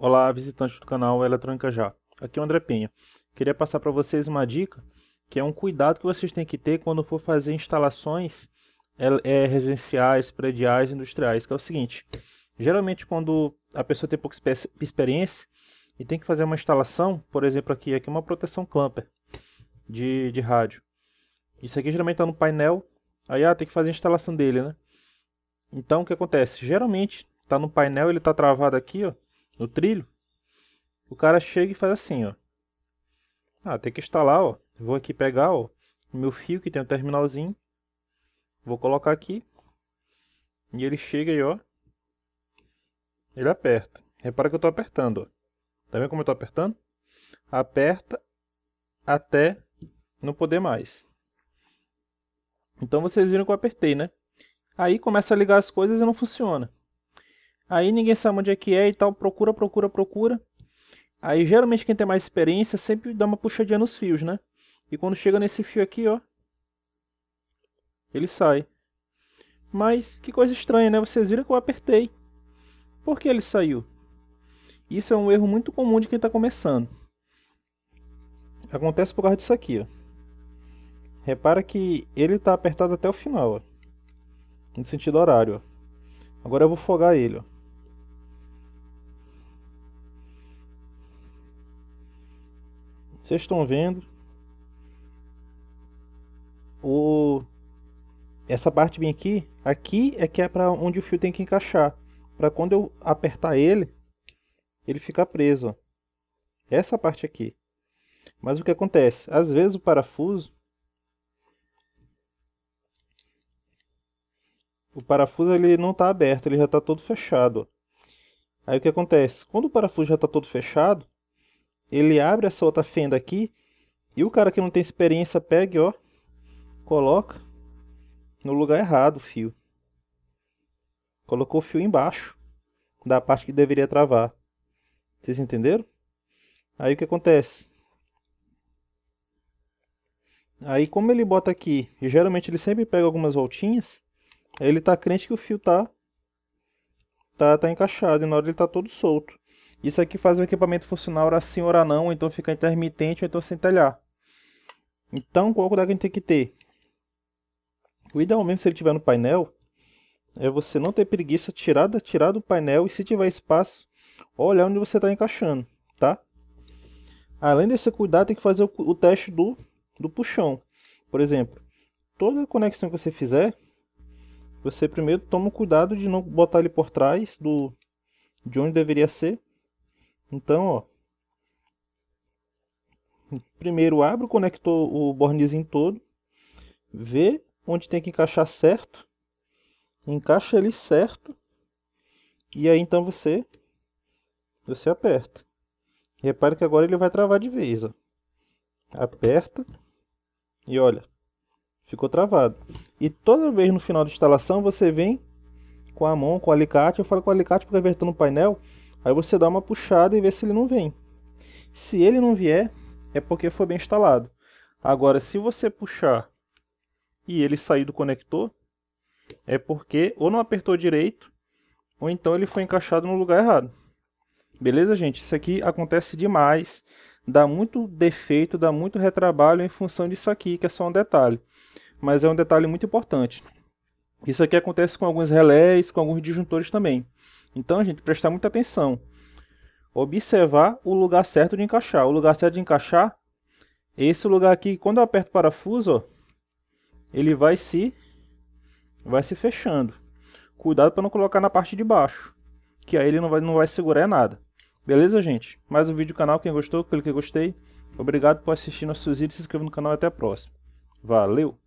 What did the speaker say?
Olá, visitantes do canal Eletrônica Já. Aqui é o André Penha. Queria passar para vocês uma dica, que é um cuidado que vocês têm que ter quando for fazer instalações é, é residenciais, prediais, industriais, que é o seguinte. Geralmente, quando a pessoa tem pouca experiência e tem que fazer uma instalação, por exemplo, aqui, aqui é uma proteção clamper de, de rádio. Isso aqui geralmente está no painel, aí ah, tem que fazer a instalação dele, né? Então, o que acontece? Geralmente, está no painel, ele está travado aqui, ó no trilho, o cara chega e faz assim, ó. Ah, tem que instalar, ó. Vou aqui pegar, ó, o meu fio que tem um terminalzinho. Vou colocar aqui. E ele chega aí, ó. Ele aperta. Repara que eu tô apertando, ó. Tá vendo como eu tô apertando? Aperta até não poder mais. Então vocês viram que eu apertei, né? Aí começa a ligar as coisas e não funciona. Aí ninguém sabe onde é que é e tal, procura, procura, procura. Aí geralmente quem tem mais experiência sempre dá uma puxadinha nos fios, né? E quando chega nesse fio aqui, ó, ele sai. Mas que coisa estranha, né? Vocês viram que eu apertei. Por que ele saiu? Isso é um erro muito comum de quem está começando. Acontece por causa disso aqui, ó. Repara que ele está apertado até o final, ó. No sentido horário, ó. Agora eu vou fogar ele, ó. Vocês estão vendo o essa parte bem aqui, aqui é que é para onde o fio tem que encaixar, para quando eu apertar ele, ele ficar preso. Ó. Essa parte aqui. Mas o que acontece? Às vezes o parafuso o parafuso ele não está aberto, ele já está todo fechado. Aí o que acontece? Quando o parafuso já está todo fechado, ele abre essa outra fenda aqui e o cara que não tem experiência pega, ó, coloca no lugar errado o fio. Colocou o fio embaixo da parte que deveria travar. Vocês entenderam? Aí o que acontece? Aí como ele bota aqui, e geralmente ele sempre pega algumas voltinhas, ele tá crente que o fio tá tá, tá encaixado, e na hora ele tá todo solto. Isso aqui faz o equipamento funcionar ora sim, ora não, ou então fica intermitente, ou então sem telhar. Então, qual cuidado que a gente tem que ter? O ideal mesmo, se ele tiver no painel, é você não ter preguiça, tirar, tirar do painel e se tiver espaço, olhar onde você está encaixando, tá? Além desse cuidado, tem que fazer o, o teste do, do puxão. Por exemplo, toda conexão que você fizer, você primeiro toma cuidado de não botar ele por trás do de onde deveria ser então, ó. Primeiro abro, conector, o bornezinho todo. Vê onde tem que encaixar certo. Encaixa ele certo. E aí então você você aperta. Repare que agora ele vai travar de vez, ó. Aperta e olha, ficou travado. E toda vez no final de instalação você vem com a mão, com o alicate, eu falo com o alicate porque apertando o painel Aí você dá uma puxada e vê se ele não vem. Se ele não vier, é porque foi bem instalado. Agora, se você puxar e ele sair do conector, é porque ou não apertou direito, ou então ele foi encaixado no lugar errado. Beleza, gente? Isso aqui acontece demais. Dá muito defeito, dá muito retrabalho em função disso aqui, que é só um detalhe. Mas é um detalhe muito importante. Isso aqui acontece com alguns relés, com alguns disjuntores também. Então, gente, prestar muita atenção. Observar o lugar certo de encaixar. O lugar certo de encaixar é esse lugar aqui. Quando eu aperto o parafuso, ó, ele vai se vai se fechando. Cuidado para não colocar na parte de baixo, que aí ele não vai, não vai segurar nada. Beleza, gente? Mais um vídeo do canal. Quem gostou, clique em gostei. Obrigado por assistir nossos vídeos. Se inscreva no canal e até a próxima. Valeu!